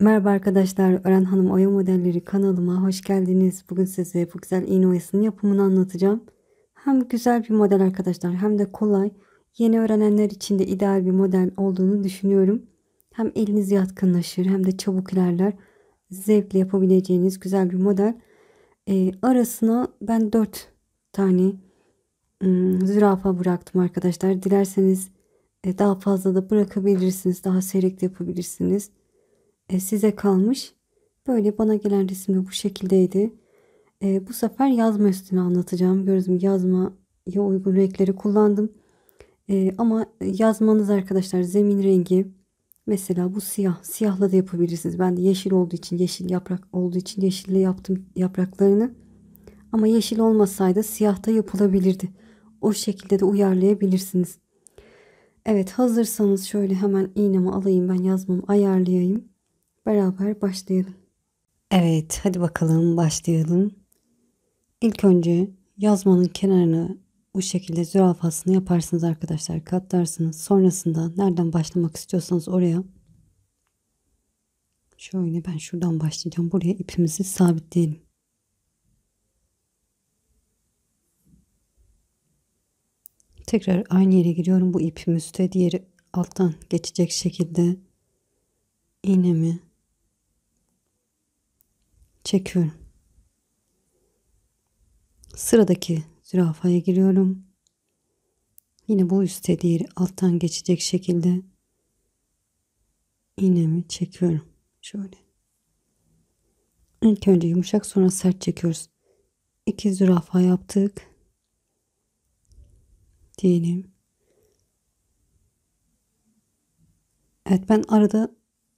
Merhaba arkadaşlar, Ören Hanım Oya Modelleri kanalıma hoş geldiniz. Bugün size bu güzel iğne oyasının yapımını anlatacağım. Hem güzel bir model arkadaşlar hem de kolay. Yeni öğrenenler için de ideal bir model olduğunu düşünüyorum. Hem eliniz yatkınlaşır hem de çabuk ilerler. Zevkle yapabileceğiniz güzel bir model. Ee, arasına ben 4 tane ım, ıı, zürafa bıraktım arkadaşlar. Dilerseniz e, daha fazla da bırakabilirsiniz. Daha seyrek de yapabilirsiniz e, size kalmış. Böyle bana gelen resimde bu şekildeydi. E, bu sefer yazma üstüne anlatacağım. Gördünüz mü yazmaya uygun renkleri kullandım. E, ama yazmanız arkadaşlar zemin rengi mesela bu siyah. Siyahla da yapabilirsiniz. Ben de yeşil olduğu için yeşil yaprak olduğu için yeşille yaptım yapraklarını. Ama yeşil olmasaydı siyahta yapılabilirdi. O şekilde de uyarlayabilirsiniz. Evet hazırsanız şöyle hemen iğnemi alayım ben yazmamı ayarlayayım beraber başlayalım. Evet, hadi bakalım başlayalım. İlk önce yazmanın kenarını bu şekilde zürafasını yaparsınız arkadaşlar. Katlarsınız. Sonrasında nereden başlamak istiyorsanız oraya şöyle ben şuradan başlayacağım. Buraya ipimizi sabitleyelim. Tekrar aynı yere giriyorum. Bu ipim üstte, diğeri alttan geçecek şekilde iğnemi çekiyorum. Sıradaki zürafaya giriyorum. Yine bu üstte diğeri alttan geçecek şekilde iğnemi çekiyorum. Şöyle. İlk önce yumuşak sonra sert çekiyoruz. İki zürafa yaptık. Diyelim. Evet ben arada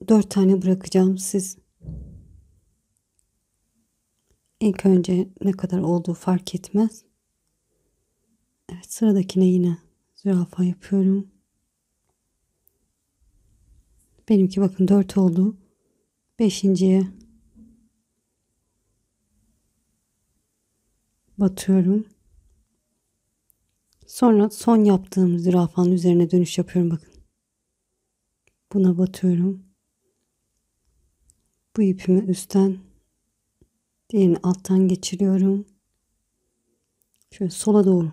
dört tane bırakacağım. Siz İlk önce ne kadar olduğu fark etmez. Evet sıradakine yine zürafa yapıyorum. Benimki bakın 4 oldu. Beşinciye batıyorum. Sonra son yaptığım zürafanın üzerine dönüş yapıyorum bakın. Buna batıyorum. Bu ipimi üstten Diğerini alttan geçiriyorum. Şöyle sola doğru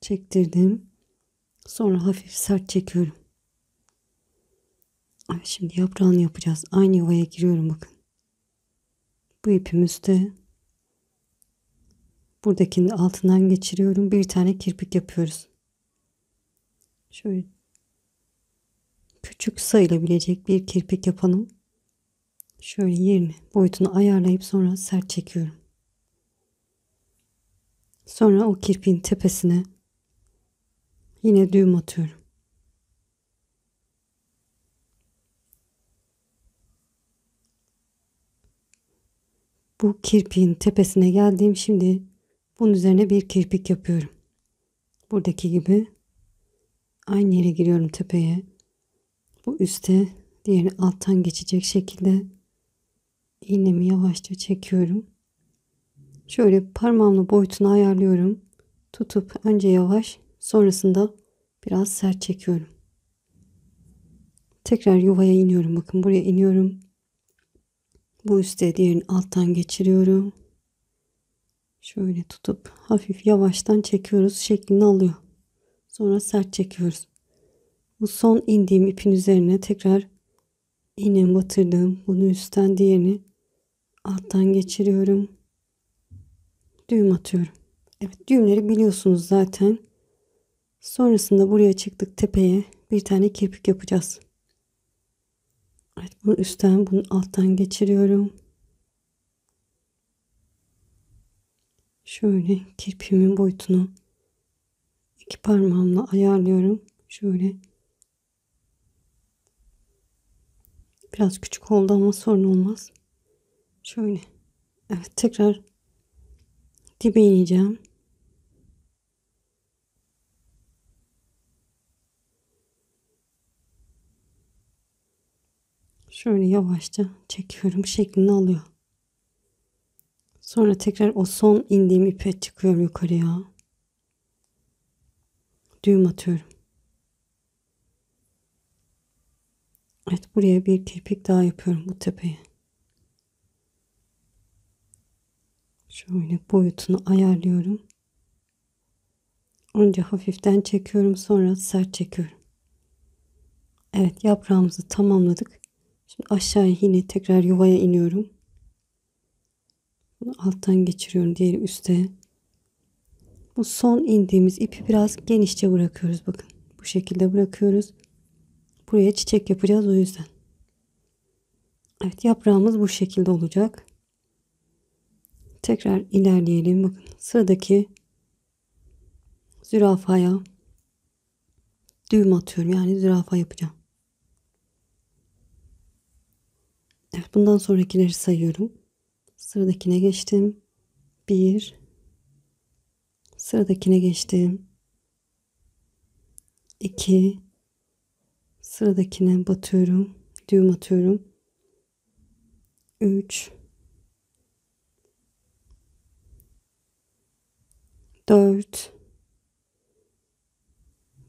çektirdim. Sonra hafif sert çekiyorum. şimdi yaprağını yapacağız. Aynı yuvaya giriyorum bakın. Bu ipimizde buradakini de altından geçiriyorum. Bir tane kirpik yapıyoruz. Şöyle küçük sayılabilecek bir kirpik yapalım. Şöyle yerini, boyutunu ayarlayıp sonra sert çekiyorum. Sonra o kirpiğin tepesine yine düğüm atıyorum. Bu kirpiğin tepesine geldiğim şimdi bunun üzerine bir kirpik yapıyorum. Buradaki gibi aynı yere giriyorum tepeye. Bu üste diğerini alttan geçecek şekilde iğnemi yavaşça çekiyorum. Şöyle parmağımla boyutunu ayarlıyorum. Tutup önce yavaş sonrasında biraz sert çekiyorum. Tekrar yuvaya iniyorum. Bakın buraya iniyorum. Bu üstte diğerini alttan geçiriyorum. Şöyle tutup hafif yavaştan çekiyoruz. Şeklini alıyor. Sonra sert çekiyoruz. Bu son indiğim ipin üzerine tekrar iğnemi batırdım. Bunu üstten diğerini alttan geçiriyorum. Düğüm atıyorum. Evet düğümleri biliyorsunuz zaten. Sonrasında buraya çıktık tepeye bir tane kirpik yapacağız. Evet bunu üstten bunu alttan geçiriyorum. Şöyle kirpiğimin boyutunu iki parmağımla ayarlıyorum. Şöyle biraz küçük oldu ama sorun olmaz. Şöyle. Evet tekrar dibe ineceğim. Şöyle yavaşça çekiyorum şeklini alıyor. Sonra tekrar o son indiğim ipe çıkıyorum yukarıya. Düğüm atıyorum. Evet buraya bir kirpik daha yapıyorum bu tepeye. Şöyle boyutunu ayarlıyorum. Önce hafiften çekiyorum sonra sert çekiyorum. Evet yaprağımızı tamamladık. Şimdi aşağıya yine tekrar yuvaya iniyorum. Bunu alttan geçiriyorum diğeri üste. Bu son indiğimiz ipi biraz genişçe bırakıyoruz bakın. Bu şekilde bırakıyoruz. Buraya çiçek yapacağız o yüzden. Evet yaprağımız bu şekilde olacak. Tekrar ilerleyelim. Bakın sıradaki zürafaya düğüm atıyorum. Yani zürafa yapacağım. Evet bundan sonrakileri sayıyorum. Sıradakine geçtim. 1 Sıradakine geçtim. 2 Sıradakine batıyorum. Düğüm atıyorum. 3 4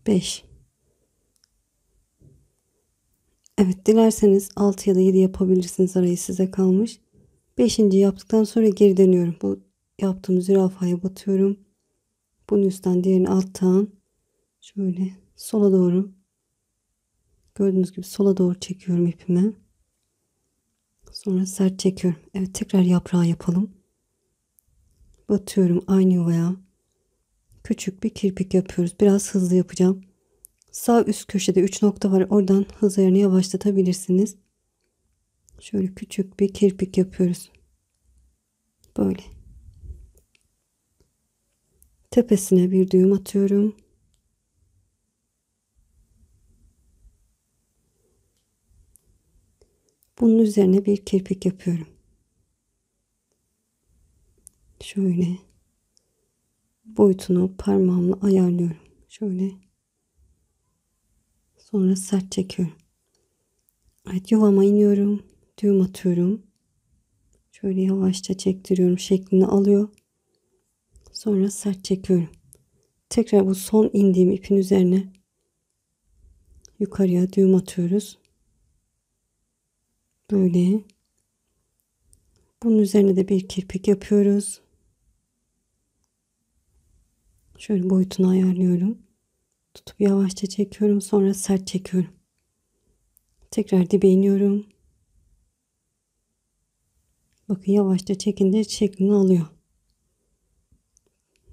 5 Evet dilerseniz 6 ya da 7 yapabilirsiniz arayı size kalmış. 5. yaptıktan sonra geri dönüyorum. Bu yaptığım zürafaya batıyorum. Bunun üstten diğerini alttan şöyle sola doğru gördüğünüz gibi sola doğru çekiyorum ipimi. Sonra sert çekiyorum. Evet tekrar yaprağı yapalım. Batıyorum aynı yuvaya küçük bir kirpik yapıyoruz. Biraz hızlı yapacağım. Sağ üst köşede 3 nokta var. Oradan hız ayarını yavaşlatabilirsiniz. Şöyle küçük bir kirpik yapıyoruz. Böyle. Tepesine bir düğüm atıyorum. Bunun üzerine bir kirpik yapıyorum. Şöyle boyutunu parmağımla ayarlıyorum. Şöyle. Sonra sert çekiyorum. Evet yuvama iniyorum. Düğüm atıyorum. Şöyle yavaşça çektiriyorum. Şeklini alıyor. Sonra sert çekiyorum. Tekrar bu son indiğim ipin üzerine yukarıya düğüm atıyoruz. Böyle. Bunun üzerine de bir kirpik yapıyoruz. Şöyle boyutunu ayarlıyorum. Tutup yavaşça çekiyorum. Sonra sert çekiyorum. Tekrar dibe iniyorum. Bakın yavaşça çekince şeklini alıyor.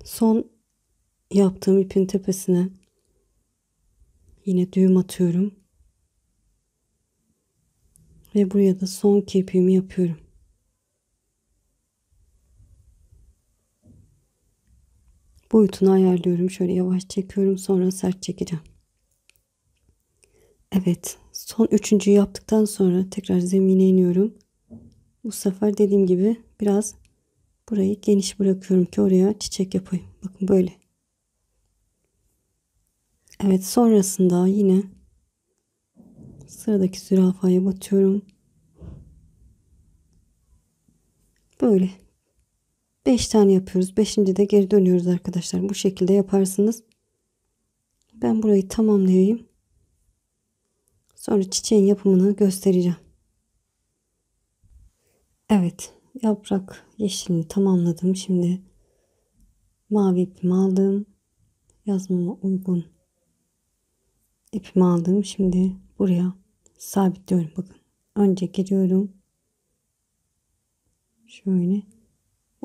Son yaptığım ipin tepesine yine düğüm atıyorum. Ve buraya da son kirpiğimi yapıyorum. boyutunu ayarlıyorum. Şöyle yavaş çekiyorum sonra sert çekeceğim. Evet son üçüncüyü yaptıktan sonra tekrar zemine iniyorum. Bu sefer dediğim gibi biraz burayı geniş bırakıyorum ki oraya çiçek yapayım. Bakın böyle. Evet sonrasında yine sıradaki zürafaya batıyorum. Böyle 5 tane yapıyoruz. 5. de geri dönüyoruz arkadaşlar. Bu şekilde yaparsınız. Ben burayı tamamlayayım. Sonra çiçeğin yapımını göstereceğim. Evet. Yaprak yeşilini tamamladım. Şimdi mavi ipimi aldım. Yazmama uygun ipimi aldım. Şimdi buraya sabitliyorum. Bakın. Önce giriyorum. Şöyle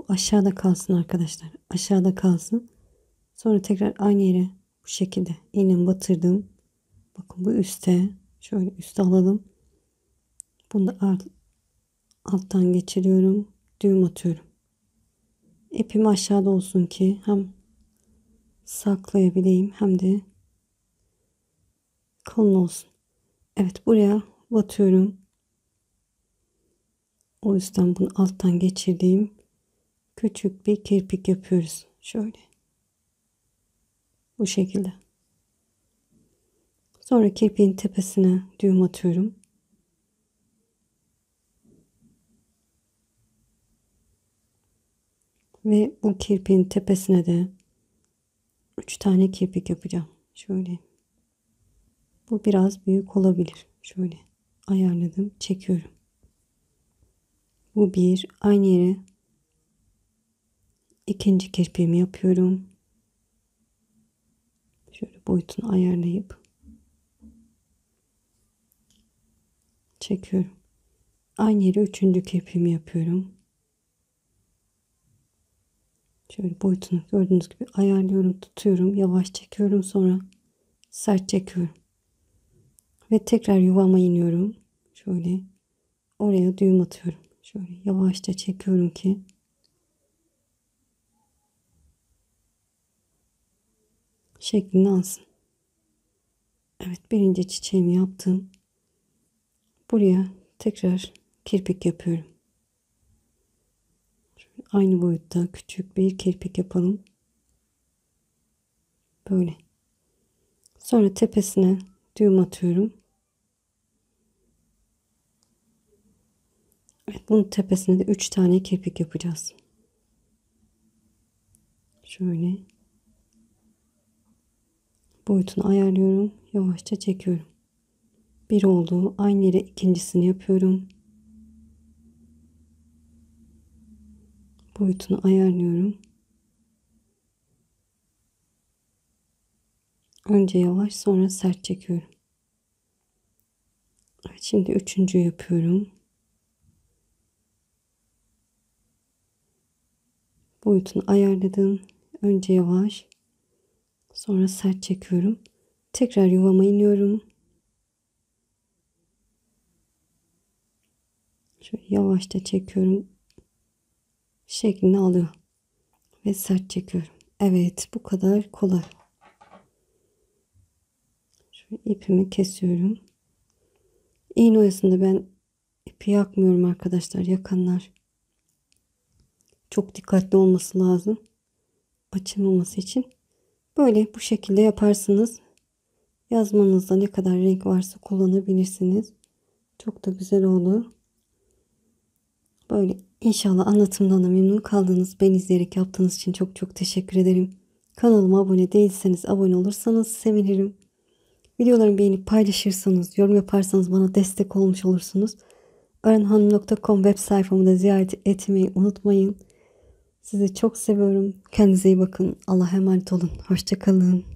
aşağıda kalsın arkadaşlar. Aşağıda kalsın. Sonra tekrar aynı yere bu şekilde iğnemi batırdım. Bakın bu üste. Şöyle üste alalım. Bunu da alt, alttan geçiriyorum. Düğüm atıyorum. İpim aşağıda olsun ki hem saklayabileyim hem de kalın olsun. Evet buraya batıyorum. O yüzden bunu alttan geçirdiğim küçük bir kirpik yapıyoruz. Şöyle. Bu şekilde. Sonra kirpiğin tepesine düğüm atıyorum. Ve bu kirpiğin tepesine de 3 tane kirpik yapacağım. Şöyle. Bu biraz büyük olabilir. Şöyle ayarladım. Çekiyorum. Bu bir. Aynı yere İkinci kirpiğimi yapıyorum. Şöyle boyutunu ayarlayıp çekiyorum. Aynı yere üçüncü kirpiğimi yapıyorum. Şöyle boyutunu gördüğünüz gibi ayarlıyorum, tutuyorum, yavaş çekiyorum sonra sert çekiyorum. Ve tekrar yuvama iniyorum. Şöyle oraya düğüm atıyorum. Şöyle yavaşça çekiyorum ki şeklini alsın. Evet birinci çiçeğimi yaptım. Buraya tekrar kirpik yapıyorum. Şöyle aynı boyutta küçük bir kirpik yapalım. Böyle. Sonra tepesine düğüm atıyorum. Evet, bunun tepesine de 3 tane kirpik yapacağız. Şöyle boyutunu ayarlıyorum. Yavaşça çekiyorum. Bir oldu. Aynı yere ikincisini yapıyorum. Boyutunu ayarlıyorum. Önce yavaş sonra sert çekiyorum. Şimdi üçüncü yapıyorum. Boyutunu ayarladım. Önce yavaş. Sonra sert çekiyorum. Tekrar yuvama iniyorum. Şöyle yavaşça çekiyorum. Şeklini alıyor. Ve sert çekiyorum. Evet bu kadar kolay. Şöyle ipimi kesiyorum. İğne oyasında ben ipi yakmıyorum arkadaşlar. Yakanlar çok dikkatli olması lazım. Açılmaması için. Böyle bu şekilde yaparsınız. Yazmanızda ne kadar renk varsa kullanabilirsiniz. Çok da güzel olur. Böyle inşallah anlatımdan da memnun kaldınız. Ben izleyerek yaptığınız için çok çok teşekkür ederim. Kanalıma abone değilseniz abone olursanız sevinirim. Videolarımı beğenip paylaşırsanız, yorum yaparsanız bana destek olmuş olursunuz. Örenhanım.com web sayfamı da ziyaret etmeyi unutmayın. Sizi çok seviyorum. Kendinize iyi bakın. Allah'a emanet olun. Hoşçakalın.